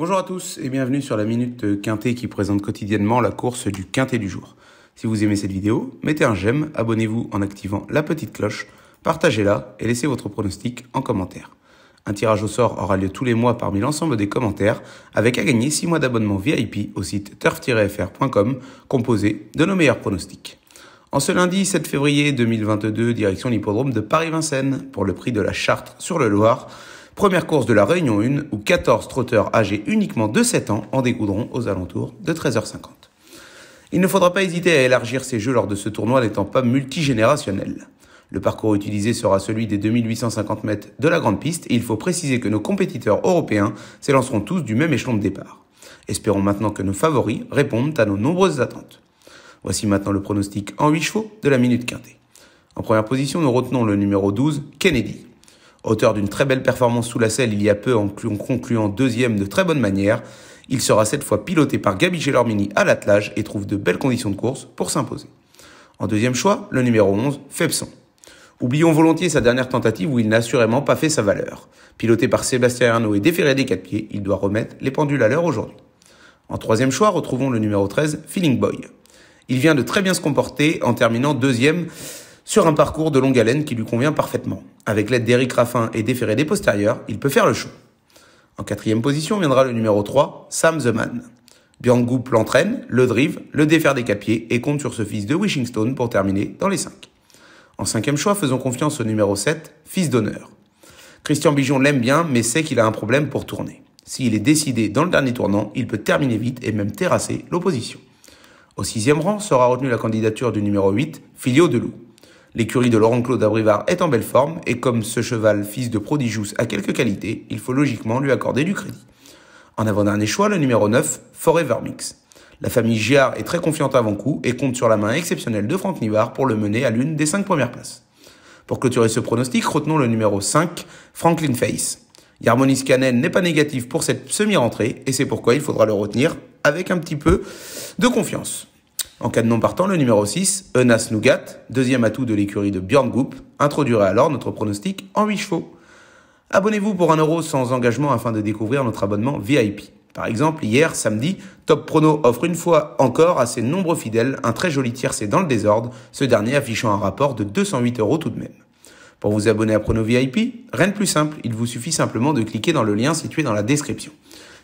Bonjour à tous et bienvenue sur la Minute Quintet qui présente quotidiennement la course du Quintet du jour. Si vous aimez cette vidéo, mettez un j'aime, abonnez-vous en activant la petite cloche, partagez-la et laissez votre pronostic en commentaire. Un tirage au sort aura lieu tous les mois parmi l'ensemble des commentaires, avec à gagner 6 mois d'abonnement VIP au site turf-fr.com, composé de nos meilleurs pronostics. En ce lundi 7 février 2022, direction l'hippodrome de Paris-Vincennes pour le prix de la Charte sur le Loire, Première course de la Réunion 1 où 14 trotteurs âgés uniquement de 7 ans en découdront aux alentours de 13h50. Il ne faudra pas hésiter à élargir ces jeux lors de ce tournoi n'étant pas multigénérationnel. Le parcours utilisé sera celui des 2850 mètres de la grande piste et il faut préciser que nos compétiteurs européens s'élanceront tous du même échelon de départ. Espérons maintenant que nos favoris répondent à nos nombreuses attentes. Voici maintenant le pronostic en 8 chevaux de la minute quintée. En première position, nous retenons le numéro 12, Kennedy. Auteur d'une très belle performance sous la selle il y a peu en concluant deuxième de très bonne manière, il sera cette fois piloté par Gabi Gelormini à l'attelage et trouve de belles conditions de course pour s'imposer. En deuxième choix, le numéro 11, Febson. Oublions volontiers sa dernière tentative où il n'a assurément pas fait sa valeur. Piloté par Sébastien Arnaud et déféré des quatre pieds, il doit remettre les pendules à l'heure aujourd'hui. En troisième choix, retrouvons le numéro 13, Feeling Boy. Il vient de très bien se comporter en terminant deuxième sur un parcours de longue haleine qui lui convient parfaitement. Avec l'aide d'Eric Raffin et déféré des postérieurs, il peut faire le show. En quatrième position viendra le numéro 3, Sam The Man. Goup l'entraîne, le drive, le défaire des capiers et compte sur ce fils de Wishingstone pour terminer dans les 5. En cinquième choix, faisons confiance au numéro 7, fils d'honneur. Christian Bijon l'aime bien, mais sait qu'il a un problème pour tourner. S'il est décidé dans le dernier tournant, il peut terminer vite et même terrasser l'opposition. Au sixième rang sera retenue la candidature du numéro 8, Filio Deloup. L'écurie de Laurent-Claude Abrivard est en belle forme et comme ce cheval fils de Prodigious a quelques qualités, il faut logiquement lui accorder du crédit. En avant-dernier choix, le numéro 9, Forever Mix. La famille Giard est très confiante avant coup et compte sur la main exceptionnelle de Franck Nivard pour le mener à l'une des cinq premières places. Pour clôturer ce pronostic, retenons le numéro 5, Franklin Face. Yarmonis Scanel n'est pas négatif pour cette semi-rentrée et c'est pourquoi il faudra le retenir avec un petit peu de confiance. En cas de non partant, le numéro 6, Enas Nougat, deuxième atout de l'écurie de Björn Goop, introduira alors notre pronostic en 8 chevaux. Abonnez-vous pour 1€ euro sans engagement afin de découvrir notre abonnement VIP. Par exemple, hier, samedi, Top Prono offre une fois encore à ses nombreux fidèles un très joli tiercé dans le désordre, ce dernier affichant un rapport de 208 euros tout de même. Pour vous abonner à Prono VIP, rien de plus simple, il vous suffit simplement de cliquer dans le lien situé dans la description.